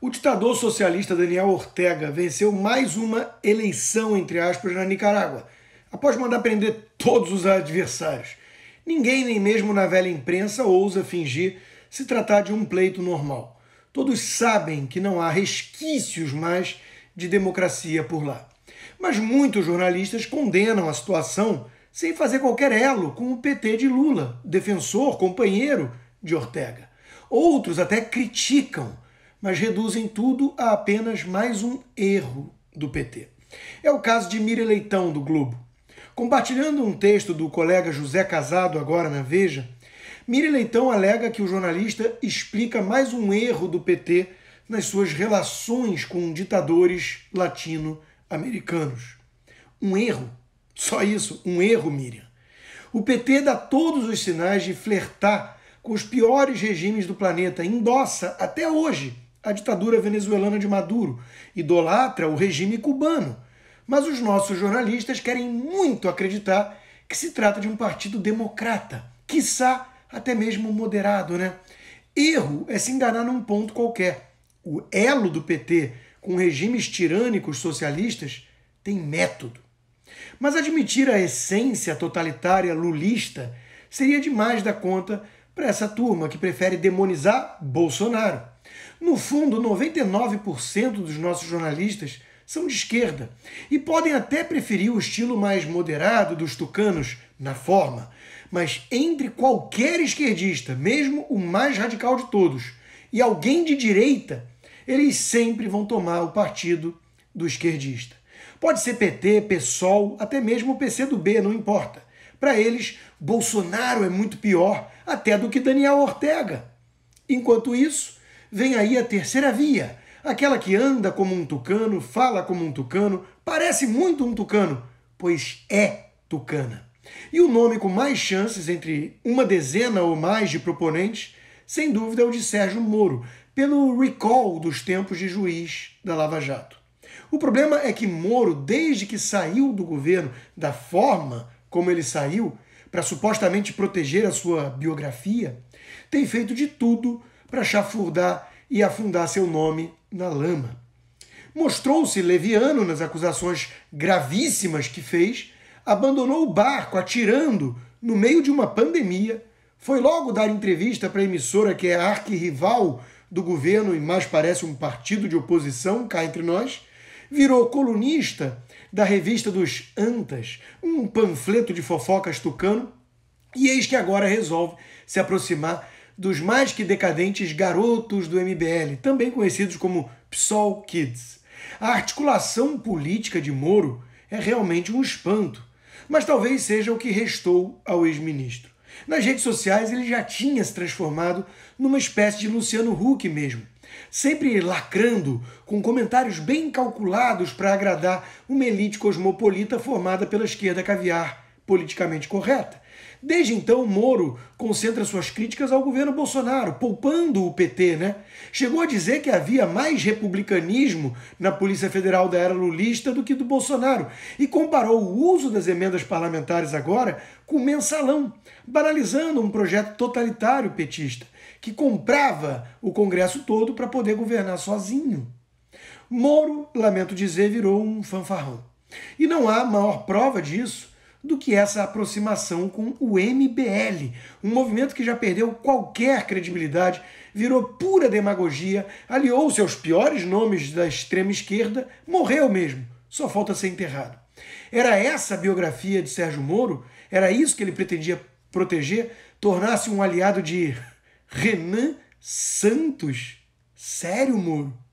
O ditador socialista Daniel Ortega venceu mais uma eleição, entre aspas, na Nicarágua, após mandar prender todos os adversários. Ninguém, nem mesmo na velha imprensa, ousa fingir se tratar de um pleito normal. Todos sabem que não há resquícios mais de democracia por lá. Mas muitos jornalistas condenam a situação sem fazer qualquer elo com o PT de Lula, defensor, companheiro de Ortega. Outros até criticam mas reduzem tudo a apenas mais um erro do PT. É o caso de Mira Leitão, do Globo. Compartilhando um texto do colega José Casado, agora na Veja, Mira Leitão alega que o jornalista explica mais um erro do PT nas suas relações com ditadores latino-americanos. Um erro, só isso, um erro, Miriam. O PT dá todos os sinais de flertar com os piores regimes do planeta, endossa até hoje a ditadura venezuelana de Maduro, idolatra o regime cubano. Mas os nossos jornalistas querem muito acreditar que se trata de um partido democrata, quiçá até mesmo moderado, né? Erro é se enganar num ponto qualquer. O elo do PT com regimes tirânicos socialistas tem método. Mas admitir a essência totalitária lulista seria demais da conta para essa turma que prefere demonizar Bolsonaro. No fundo, 99% dos nossos jornalistas são de esquerda e podem até preferir o estilo mais moderado dos tucanos na forma. Mas entre qualquer esquerdista, mesmo o mais radical de todos, e alguém de direita, eles sempre vão tomar o partido do esquerdista. Pode ser PT, PSOL, até mesmo o PCdoB, não importa. Para eles, Bolsonaro é muito pior até do que Daniel Ortega. Enquanto isso, vem aí a terceira via, aquela que anda como um tucano, fala como um tucano, parece muito um tucano, pois é tucana. E o nome com mais chances entre uma dezena ou mais de proponentes, sem dúvida, é o de Sérgio Moro, pelo recall dos tempos de juiz da Lava Jato. O problema é que Moro, desde que saiu do governo, da forma como ele saiu, para supostamente proteger a sua biografia, tem feito de tudo para chafurdar e afundar seu nome na lama. Mostrou-se leviano nas acusações gravíssimas que fez, abandonou o barco atirando no meio de uma pandemia, foi logo dar entrevista para a emissora que é arquirrival do governo e mais parece um partido de oposição cá entre nós, virou colunista da revista dos Antas, um panfleto de fofocas tucano, e eis que agora resolve se aproximar dos mais que decadentes garotos do MBL, também conhecidos como PSOL Kids. A articulação política de Moro é realmente um espanto, mas talvez seja o que restou ao ex-ministro. Nas redes sociais ele já tinha se transformado numa espécie de Luciano Huck mesmo, sempre lacrando com comentários bem calculados para agradar uma elite cosmopolita formada pela esquerda caviar politicamente correta. Desde então, Moro concentra suas críticas ao governo Bolsonaro, poupando o PT, né? Chegou a dizer que havia mais republicanismo na Polícia Federal da era lulista do que do Bolsonaro e comparou o uso das emendas parlamentares agora com o mensalão, banalizando um projeto totalitário petista que comprava o Congresso todo para poder governar sozinho. Moro, lamento dizer, virou um fanfarrão. E não há maior prova disso do que essa aproximação com o MBL, um movimento que já perdeu qualquer credibilidade, virou pura demagogia, aliou seus piores nomes da extrema esquerda, morreu mesmo, só falta ser enterrado. Era essa a biografia de Sérgio Moro? Era isso que ele pretendia proteger? Tornar-se um aliado de Renan Santos? Sério, Moro?